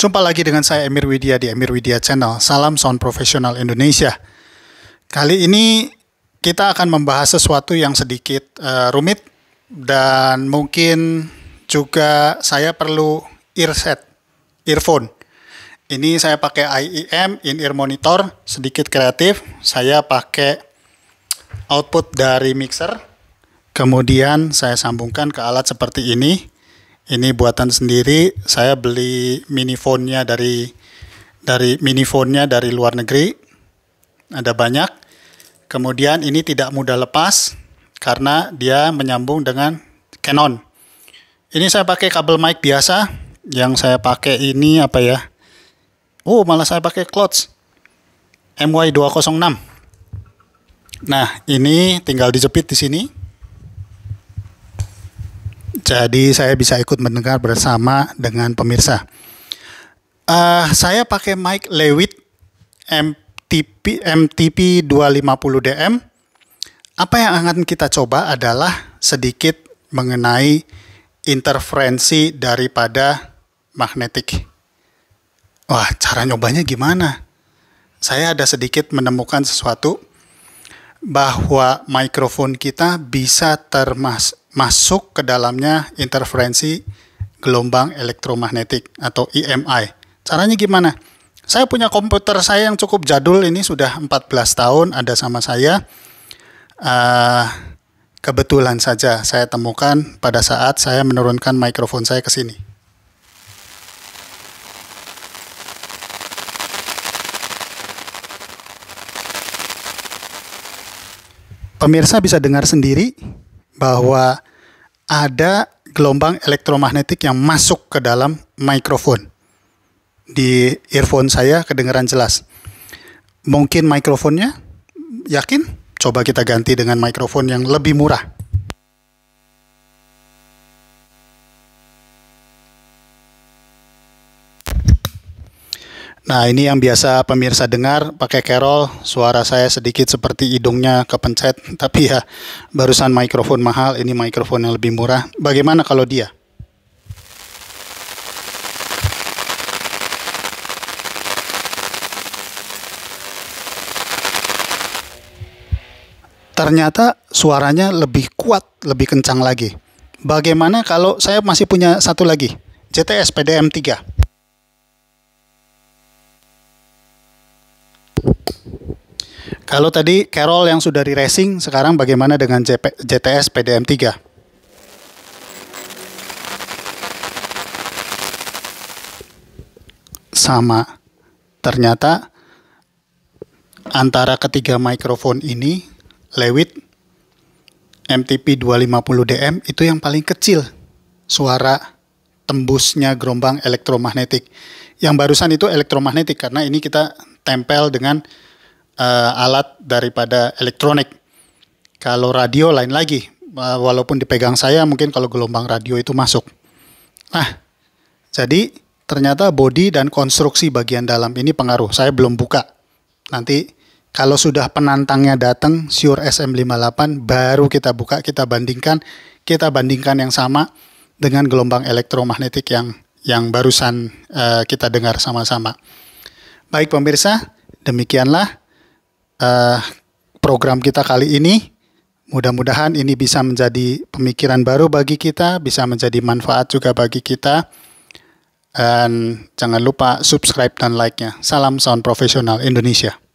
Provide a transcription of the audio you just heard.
Jumpa lagi dengan saya Emir Widya di Emir Widya Channel. Salam Sound Profesional Indonesia. Kali ini kita akan membahas sesuatu yang sedikit uh, rumit dan mungkin juga saya perlu earset, earphone. Ini saya pakai IEM in-ear monitor, sedikit kreatif. Saya pakai output dari mixer. Kemudian saya sambungkan ke alat seperti ini ini buatan sendiri saya beli mini phone-nya dari dari mini phone-nya dari luar negeri ada banyak kemudian ini tidak mudah lepas karena dia menyambung dengan Canon ini saya pakai kabel mic biasa yang saya pakai ini apa ya oh malah saya pakai clutch MY206 nah ini tinggal dijepit di sini jadi saya bisa ikut mendengar bersama dengan pemirsa. Uh, saya pakai mic Lewitt MTP MTP 250DM. Apa yang akan kita coba adalah sedikit mengenai interferensi daripada magnetik. Wah, cara nyobanya gimana? Saya ada sedikit menemukan sesuatu bahwa mikrofon kita bisa termasuk ke dalamnya interferensi gelombang elektromagnetik atau EMI. Caranya gimana? Saya punya komputer saya yang cukup jadul ini sudah 14 tahun ada sama saya. Uh, kebetulan saja saya temukan pada saat saya menurunkan mikrofon saya ke sini. pemirsa bisa dengar sendiri bahwa ada gelombang elektromagnetik yang masuk ke dalam mikrofon. Di earphone saya kedengaran jelas. Mungkin mikrofonnya yakin? Coba kita ganti dengan mikrofon yang lebih murah. Nah, ini yang biasa pemirsa dengar pakai Carol suara saya sedikit seperti hidungnya kepencet, tapi ya barusan mikrofon mahal, ini mikrofon yang lebih murah. Bagaimana kalau dia? Ternyata suaranya lebih kuat, lebih kencang lagi. Bagaimana kalau saya masih punya satu lagi, JTS PDM 3? Kalau tadi Carol yang sudah di racing, sekarang bagaimana dengan JP, JTS PDM 3? Sama. Ternyata antara ketiga mikrofon ini, Lewit MTP 250DM itu yang paling kecil suara tembusnya gelombang elektromagnetik. Yang barusan itu elektromagnetik karena ini kita tempel dengan uh, alat daripada elektronik. Kalau radio lain lagi, uh, walaupun dipegang saya mungkin kalau gelombang radio itu masuk. Nah, jadi ternyata body dan konstruksi bagian dalam ini pengaruh. Saya belum buka. Nanti kalau sudah penantangnya datang, Sure SM58 baru kita buka, kita bandingkan, kita bandingkan yang sama dengan gelombang elektromagnetik yang yang barusan uh, kita dengar sama-sama. Baik pemirsa, demikianlah uh, program kita kali ini. Mudah-mudahan ini bisa menjadi pemikiran baru bagi kita, bisa menjadi manfaat juga bagi kita. Dan jangan lupa subscribe dan like-nya. Salam Sound Profesional Indonesia.